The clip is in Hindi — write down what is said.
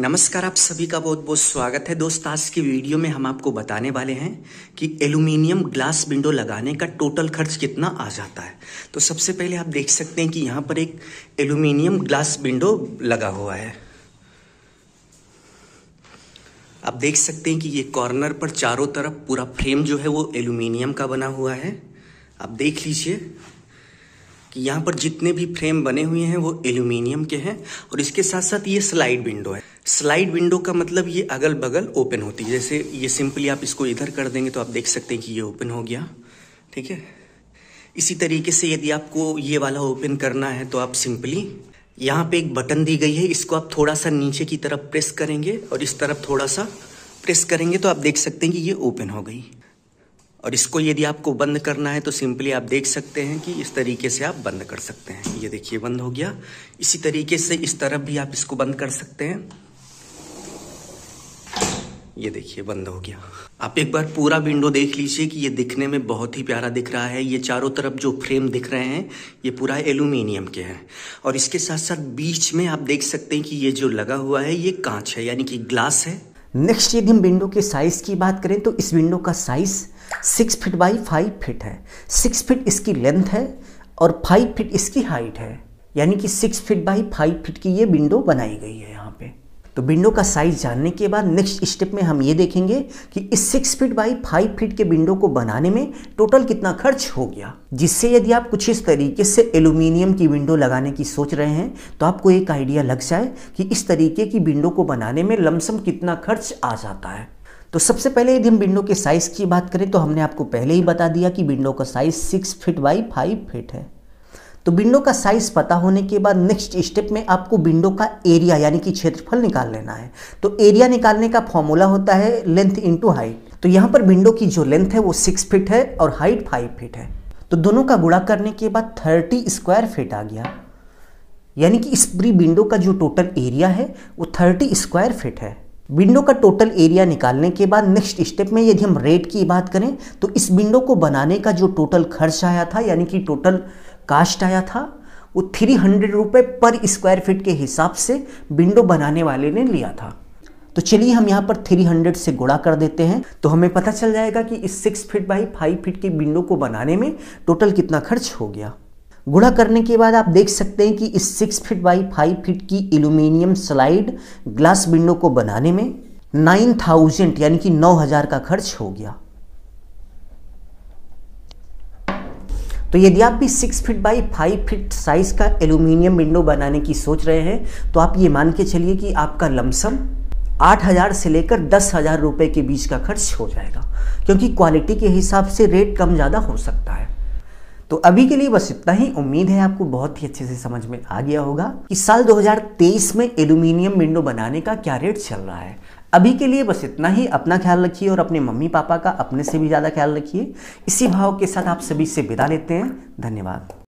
नमस्कार आप सभी का बहुत बहुत स्वागत है दोस्त आज की वीडियो में हम आपको बताने वाले हैं कि एल्यूमिनियम ग्लास विंडो लगाने का टोटल खर्च कितना आ जाता है तो सबसे पहले आप देख सकते हैं कि यहाँ पर एक एल्यूमिनियम ग्लास विंडो लगा हुआ है आप देख सकते हैं कि ये कॉर्नर पर चारों तरफ पूरा फ्रेम जो है वो एल्यूमिनियम का बना हुआ है आप देख लीजिए कि यहाँ पर जितने भी फ्रेम बने हुए हैं वो एल्यूमिनियम के हैं और इसके साथ साथ ये स्लाइड विंडो है स्लाइड विंडो का मतलब ये अगल बगल ओपन होती है जैसे ये सिंपली आप इसको इधर कर देंगे तो आप देख सकते हैं कि ये ओपन हो गया ठीक है इसी तरीके से यदि आपको ये वाला ओपन करना है तो आप सिंपली यहाँ पे एक बटन दी गई है इसको आप थोड़ा सा नीचे की तरफ प्रेस करेंगे और इस तरफ थोड़ा सा प्रेस करेंगे तो आप देख सकते हैं कि ये ओपन हो गई और इसको यदि आपको बंद करना है तो सिंपली आप देख सकते हैं कि इस तरीके से आप बंद कर सकते हैं ये देखिए बंद हो गया इसी तरीके से इस तरफ भी आप इसको बंद कर सकते हैं ये देखिए बंद हो गया आप एक बार पूरा विंडो देख लीजिए कि ये दिखने में बहुत ही प्यारा दिख रहा है ये चारों तरफ जो फ्रेम दिख रहे हैं ये पूरा एल्यूमिनियम के हैं और इसके साथ साथ बीच में आप देख सकते हैं कि ये जो लगा हुआ है ये कांच है यानी कि ग्लास है नेक्स्ट यदि हम विंडो के साइज़ की बात करें तो इस विंडो का size six feet by five feet है सिक्स फिट इसकी लेंथ है और फाइव फिट इसकी हाइट है यानी कि six feet by five feet की ये विंडो बनाई गई है यहाँ पे तो विंडो का साइज़ जानने के बाद नेक्स्ट स्टेप में हम ये देखेंगे कि इस six feet by five feet के विंडो को बनाने में टोटल कितना खर्च हो गया जिससे यदि आप कुछ इस तरीके से एल्यूमिनियम की विंडो लगाने की सोच रहे हैं तो आपको एक आइडिया लग जाए कि इस तरीके की विंडो को बनाने में लमसम कितना खर्च आ जाता है तो सबसे पहले यदि हम विंडो के साइज़ की बात करें तो हमने आपको पहले ही बता दिया कि विंडो का size six feet by five feet है तो विंडो का साइज पता होने के बाद नेक्स्ट स्टेप में आपको विंडो का एरिया यानी कि क्षेत्रफल निकाल लेना है तो एरिया निकालने का फॉर्मूला होता है लेंथ इंटू हाइट तो यहाँ पर विंडो की जो लेंथ है वो सिक्स फिट है और हाइट फाइव फिट है तो दोनों का गुणा करने के बाद थर्टी स्क्वायर फिट आ गया यानी कि इस पूरी विंडो का जो टोटल एरिया है वो थर्टी स्क्वायर फिट है विंडो का टोटल एरिया निकालने के बाद नेक्स्ट स्टेप में यदि हम रेट की बात करें तो इस विंडो को बनाने का जो टोटल खर्च आया था यानी कि टोटल कास्ट आया था वो थ्री हंड्रेड रुपये पर स्क्वायर फीट के हिसाब से विंडो बनाने वाले ने लिया था तो चलिए हम यहाँ पर 300 से गुणा कर देते हैं तो हमें पता चल जाएगा कि इस six feet by five feet की विंडो को बनाने में टोटल कितना खर्च हो गया गुणा करने के बाद आप देख सकते हैं कि इस six feet by five feet की एल्यूमिनियम स्लाइड ग्लास विंडो को बनाने में 9000 यानी कि 9000 का खर्च हो गया तो यदि आप भी six feet by five feet size का एल्यूमिनियम विंडो बनाने की सोच रहे हैं तो आप ये मान के चलिए कि आपका लमसम आठ हज़ार से लेकर दस हज़ार रुपये के बीच का खर्च हो जाएगा क्योंकि क्वालिटी के हिसाब से रेट कम ज़्यादा हो सकता है तो अभी के लिए बस इतना ही उम्मीद है आपको बहुत ही अच्छे से समझ में आ गया होगा कि साल 2023 में एल्यूमिनियम विंडो बनाने का क्या रेट चल रहा है अभी के लिए बस इतना ही अपना ख्याल रखिए और अपने मम्मी पापा का अपने से भी ज़्यादा ख्याल रखिए इसी भाव के साथ आप सभी से विदा लेते हैं धन्यवाद